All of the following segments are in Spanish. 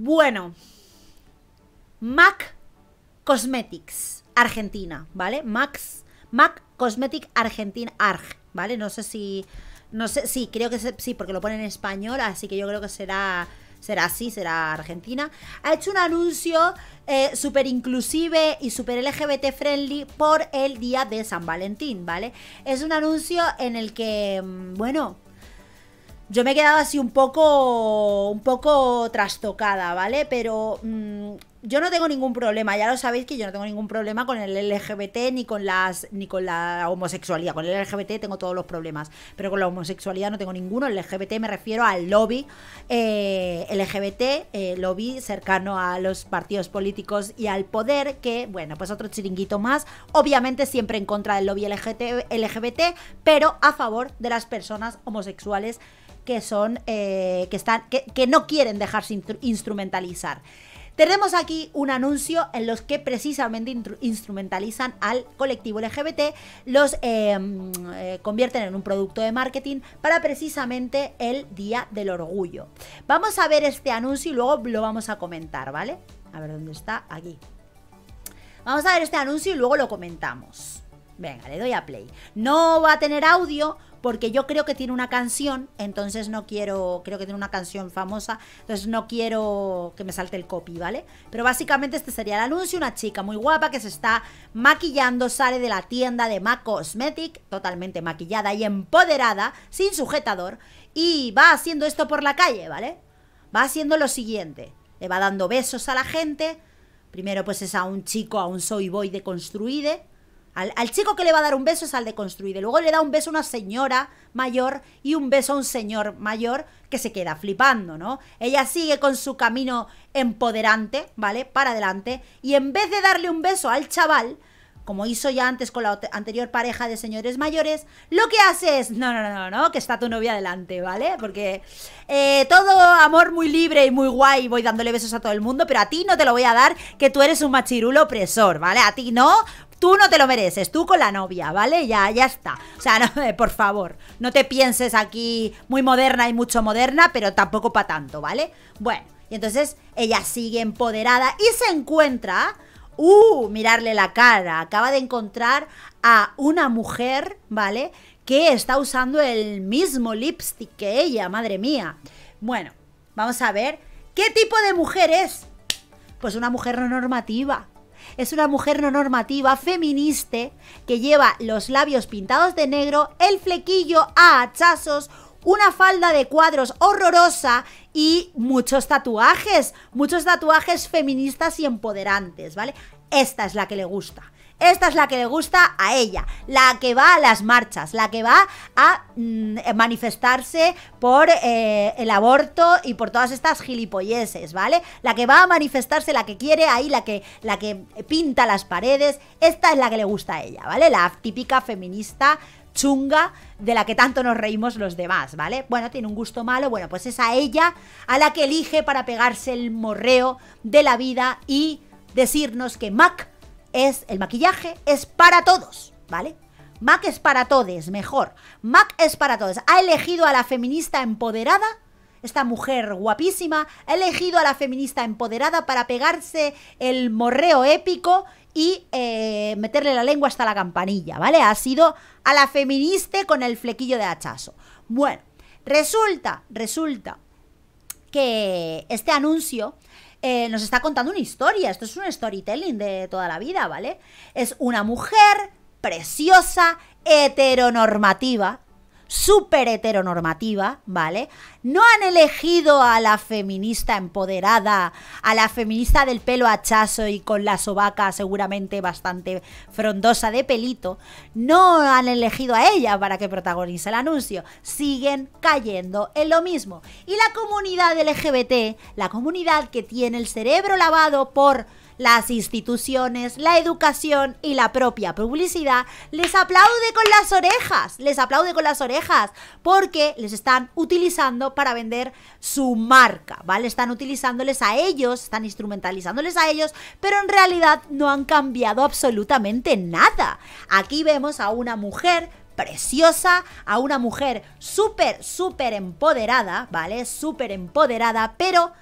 Bueno, MAC Cosmetics, Argentina, ¿vale? Max, MAC Cosmetic Argentina, ARG, ¿vale? No sé si... No sé, sí, creo que sí, porque lo pone en español, así que yo creo que será será así, será Argentina, ha hecho un anuncio eh, súper inclusive y súper LGBT friendly por el día de San Valentín, ¿vale? Es un anuncio en el que, mm, bueno, yo me he quedado así un poco, un poco trastocada, ¿vale? Pero mm, yo no tengo ningún problema, ya lo sabéis que yo no tengo ningún problema con el LGBT ni con las ni con la homosexualidad. Con el LGBT tengo todos los problemas, pero con la homosexualidad no tengo ninguno. El LGBT me refiero al lobby eh, LGBT, eh, lobby cercano a los partidos políticos y al poder, que bueno, pues otro chiringuito más. Obviamente siempre en contra del lobby LGBT pero a favor de las personas homosexuales que son eh, que están que, no quieren dejarse instrumentalizar. Tenemos aquí un anuncio en los que precisamente instrumentalizan al colectivo LGBT, los em, eh, convierten en un producto de marketing para precisamente el Día del Orgullo. Vamos a ver este anuncio y luego lo vamos a comentar, ¿vale? A ver dónde está, aquí. Vamos a ver este anuncio y luego lo comentamos. Venga, le doy a play. No va a tener audio porque yo creo que tiene una canción, entonces no quiero, creo que tiene una canción famosa, entonces no quiero que me salte el copy, ¿vale? Pero básicamente este sería el anuncio, una chica muy guapa que se está maquillando, sale de la tienda de MAC Cosmetic, totalmente maquillada y empoderada, sin sujetador, y va haciendo esto por la calle, ¿vale? Va haciendo lo siguiente, le va dando besos a la gente, primero pues es a un chico, a un soy boy de construide, al, chico que le va a dar un beso es al de y Luego le da un beso a una señora mayor y un beso a un señor mayor que se queda flipando, ¿no? Ella sigue con su camino empoderante, ¿vale? Para adelante. Y en vez de darle un beso al chaval, como hizo ya antes con la anterior pareja de señores mayores, lo que hace es, no, no, no, no, que está tu novia adelante, ¿vale? Porque eh, todo amor muy libre y muy guay, voy dándole besos a todo el mundo, pero a ti no te lo voy a dar, que tú eres un machirulo opresor, ¿vale? A ti no, Tú no te lo mereces, tú con la novia, ¿vale? Ya, ya está. O sea, por favor, no te pienses aquí muy moderna y mucho moderna, pero tampoco para tanto, ¿vale? Bueno, y entonces ella sigue empoderada y se encuentra, uh, mirarle la cara, acaba de encontrar a una mujer, ¿vale? Que está usando el mismo lipstick que ella, madre mía. Bueno, vamos a ver, ¿qué tipo de mujer es? Pues una mujer no normativa, es una mujer no normativa, feminista, que lleva los labios pintados de negro, el flequillo a hachazos, una falda de cuadros horrorosa y muchos tatuajes, muchos tatuajes feministas y empoderantes, ¿vale? Esta es la que le gusta. Esta es la que le gusta a ella, la que va a las marchas, la que va a mm, eh, manifestarse por eh, el aborto y por todas estas gilipolleses, ¿vale? La que va a manifestarse, la que quiere ahí, la que, la que pinta las paredes, esta es la que le gusta a ella, ¿vale? La típica feminista chunga de la que tanto nos reímos los demás, ¿vale? Bueno, tiene un gusto malo, bueno, pues es a ella a la que elige para pegarse el morreo de la vida y decirnos que Mac es el maquillaje, es para todos, ¿vale? Mac es para todos, mejor. Mac es para todos. Ha elegido a la feminista empoderada, esta mujer guapísima, ha elegido a la feminista empoderada para pegarse el morreo épico y eh, meterle la lengua hasta la campanilla, ¿vale? Ha sido a la feministe con el flequillo de hachazo. Bueno, resulta, resulta que este anuncio eh, nos está contando una historia. Esto es un storytelling de toda la vida, ¿vale? Es una mujer preciosa, heteronormativa, súper heteronormativa, ¿vale? No han elegido a la feminista empoderada, a la feminista del pelo hachazo y con la sobaca seguramente bastante frondosa de pelito. No han elegido a ella para que protagonice el anuncio. Siguen cayendo en lo mismo. Y la comunidad LGBT, la comunidad que tiene el cerebro lavado por las instituciones, la educación y la propia publicidad, les aplaude con las orejas, les aplaude con las orejas, porque les están utilizando para vender su marca, ¿vale? Están utilizándoles a ellos, están instrumentalizándoles a ellos, pero en realidad no han cambiado absolutamente nada. Aquí vemos a una mujer preciosa, a una mujer súper, súper empoderada, ¿vale? Súper empoderada, pero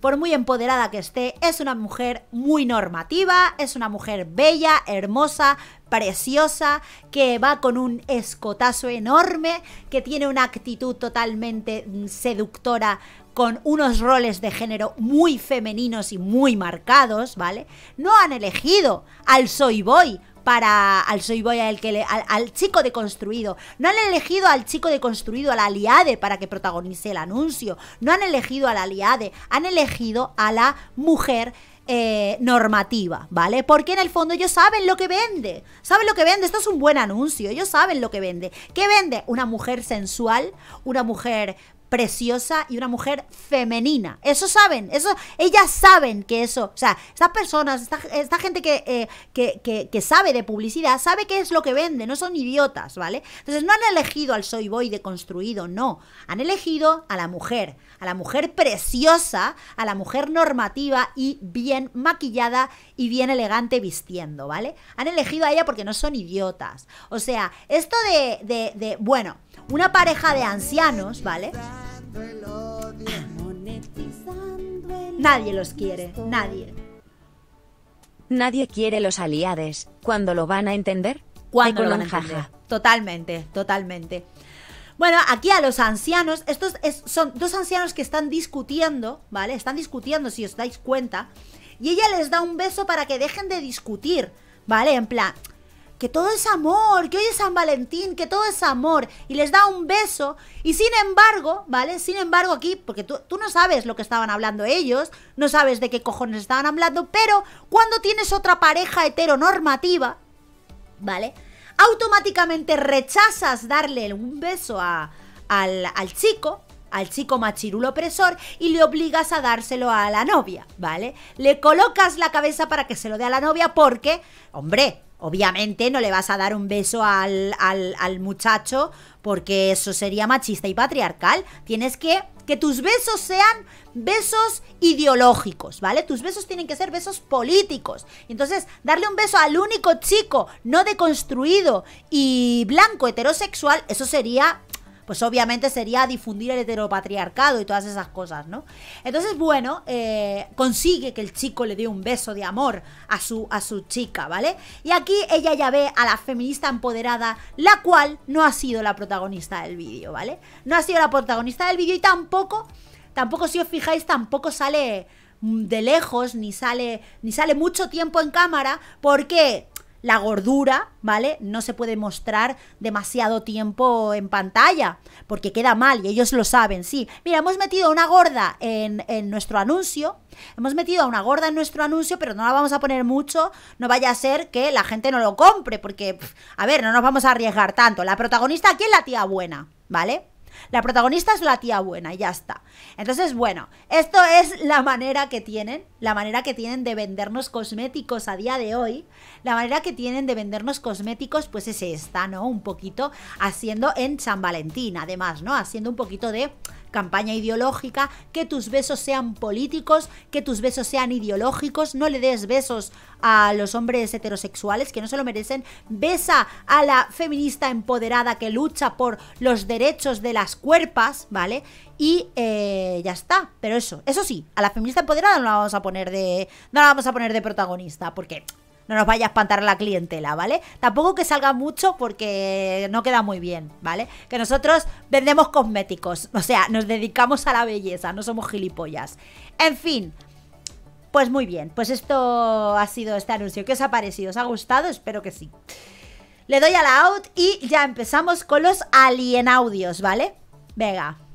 por muy empoderada que esté, es una mujer muy normativa, es una mujer bella, hermosa, preciosa, que va con un escotazo enorme, que tiene una actitud totalmente mm, seductora con unos roles de género muy femeninos y muy marcados, ¿vale? No han elegido al soy boy para al soy boy al que le, al, chico de construido No han elegido al chico de construido, a la aliade, para que protagonice el anuncio. No han elegido a la aliade, han elegido a la mujer. Eh, normativa, ¿vale? Porque en el fondo ellos saben lo que vende, saben lo que vende, esto es un buen anuncio, ellos saben lo que vende. ¿Qué vende? Una mujer sensual, una mujer preciosa y una mujer femenina. Eso saben, eso, ellas saben que eso, o sea, estas personas, esta, gente eh, que, que, sabe de publicidad, sabe qué es lo que vende, no son idiotas, ¿vale? Entonces no han elegido al soy boy construido no, han elegido a la mujer, a la mujer preciosa, a la mujer normativa y bien maquillada y bien elegante vistiendo, ¿vale? Han elegido a ella porque no son idiotas. O sea, esto de, de, de bueno, una pareja de ancianos, ¿vale? Nadie los quiere, nadie. Nadie quiere los aliades. ¿Cuándo lo van a entender? Cuando lo van a entender? Totalmente, totalmente. Bueno, aquí a los ancianos, estos son dos ancianos que están discutiendo, ¿vale? Están discutiendo, si os dais cuenta. Y ella les da un beso para que dejen de discutir, ¿vale? En plan, que todo es amor, que hoy es San Valentín, que todo es amor, y les da un beso, y sin embargo, ¿vale? Sin embargo aquí, porque tú, no sabes lo que estaban hablando ellos, no sabes de qué cojones estaban hablando, pero cuando tienes otra pareja heteronormativa, ¿vale? Automáticamente rechazas darle un beso al, al chico, al chico machirulo opresor y le obligas a dárselo a la novia, ¿vale? Le colocas la cabeza para que se lo dé a la novia porque, hombre, Obviamente no le vas a dar un beso al, muchacho porque eso sería machista y patriarcal. Tienes que que tus besos sean besos ideológicos, ¿vale? Tus besos tienen que ser besos políticos. Entonces, darle un beso al único chico no deconstruido y blanco heterosexual, eso sería pues obviamente sería difundir el heteropatriarcado y todas esas cosas, ¿no? Entonces, bueno, eh, consigue que el chico le dé un beso de amor a su, a su chica, ¿vale? Y aquí ella ya ve a la feminista empoderada, la cual no ha sido la protagonista del vídeo, ¿vale? No ha sido la protagonista del vídeo y tampoco, tampoco si os fijáis, tampoco sale mm, de lejos, ni sale, ni sale mucho tiempo en cámara, porque la gordura, ¿vale? No se puede mostrar demasiado tiempo en pantalla, porque queda mal y ellos lo saben, sí. Mira, hemos metido a una gorda en, en, nuestro anuncio, hemos metido a una gorda en nuestro anuncio, pero no la vamos a poner mucho, no vaya a ser que la gente no lo compre, porque, a ver, no nos vamos a arriesgar tanto. La protagonista aquí es la tía buena, ¿vale? La protagonista es la tía buena, ya está. Entonces, bueno, esto es la manera que tienen, la manera que tienen de vendernos cosméticos a día de hoy. La manera que tienen de vendernos cosméticos, pues es esta, ¿no? Un poquito haciendo en San Valentín, además, ¿no? Haciendo un poquito de campaña ideológica, que tus besos sean políticos, que tus besos sean ideológicos, no le des besos a los hombres heterosexuales que no se lo merecen, besa a la feminista empoderada que lucha por los derechos de las cuerpas, ¿vale? Y eh, ya está, pero eso, eso sí, a la feminista empoderada no la vamos a poner de, no la vamos a poner de protagonista, porque no nos vaya a espantar la clientela, ¿vale? Tampoco que salga mucho porque no queda muy bien, ¿vale? Que nosotros vendemos cosméticos, o sea, nos dedicamos a la belleza, no somos gilipollas. En fin, pues muy bien, pues esto ha sido este anuncio. ¿Qué os ha parecido? ¿Os ha gustado? Espero que sí. Le doy a la out y ya empezamos con los alien audios, ¿vale? Venga.